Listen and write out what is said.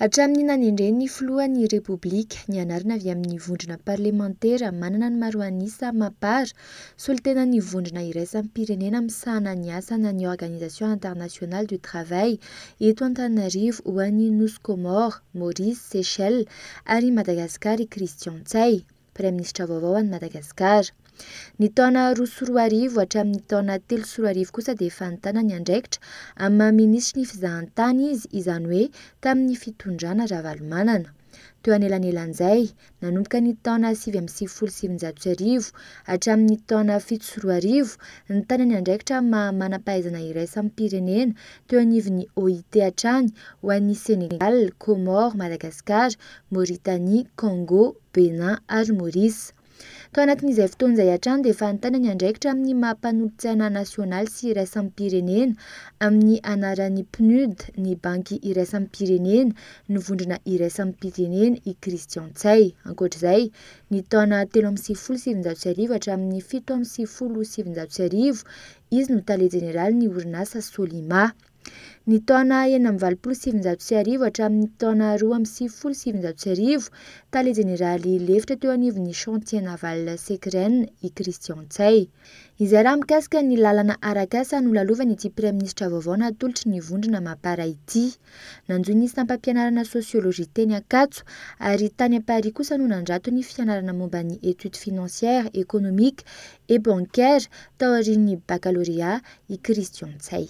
hatramin'ny nanendrenny folohany republika ny anarina avy amin'ny vondrona parlementaira manana ny maroanisa mapara solo tena ny vondrona iraisannyy pirenena misahana ny asana ny organisation internationale du travail eto an-tanyrivo hoan'ny nouskomore marise sechel ary madagascar i kristian tsay prai ministre avaovao any madagascara ny taona roasoroa arivo atramin'ny taona telosoroa arivo kosa de efa ny tanany andraikitra amaministry ny fizahantany izy izany hoe tamin'ny fitondrana raha valomanana teo anelanelan'izay nanomboka ny tana sivy aminnysivyfolo sivinzaosy arivo atramin'ny taona fitosoroa arivo ny tanany andraikitra mamanampahaizana irasa amnypirenena teo anivyny oiteatrany ho an'ny senégal comort madagascara maritania congo benin ary marisy tao anatin'izay fotoanyizay atrany de efa nitanany andraikitra amin'ny mahampanolontsana nasionaly sy irasamnyy pirenena amin'ny anarany pnude ny banky irasamnypirenena nivondrana irasaamny pirenena i kristiantsay ankoatra zay ny taona telo ami'ny sivy folo sivinzao tsy arivo hatra amin'ny fito amin sivy folo sivinzao sy arivo izy no tale generaly ny orinasa solima ny tona ena ami'ny valpolo sivinjato sy arivo atramin'ny taona roa amnysivyfolo sivinjato syarivo tale generaly levitra teo anivony chantier navale secrene i kristiantsay izay raha mikasika ny lalana arakasan'olo alovany iti prè ministre vaovao ana tolotry ny vondrona mamparaity nanjonisampampianarana sosiologia teny akatso ary tany ampahari kosano nandrato ny fianarana momba ny étude financiare économikue et bancaire taorin'ny baccalaria i kristiantsay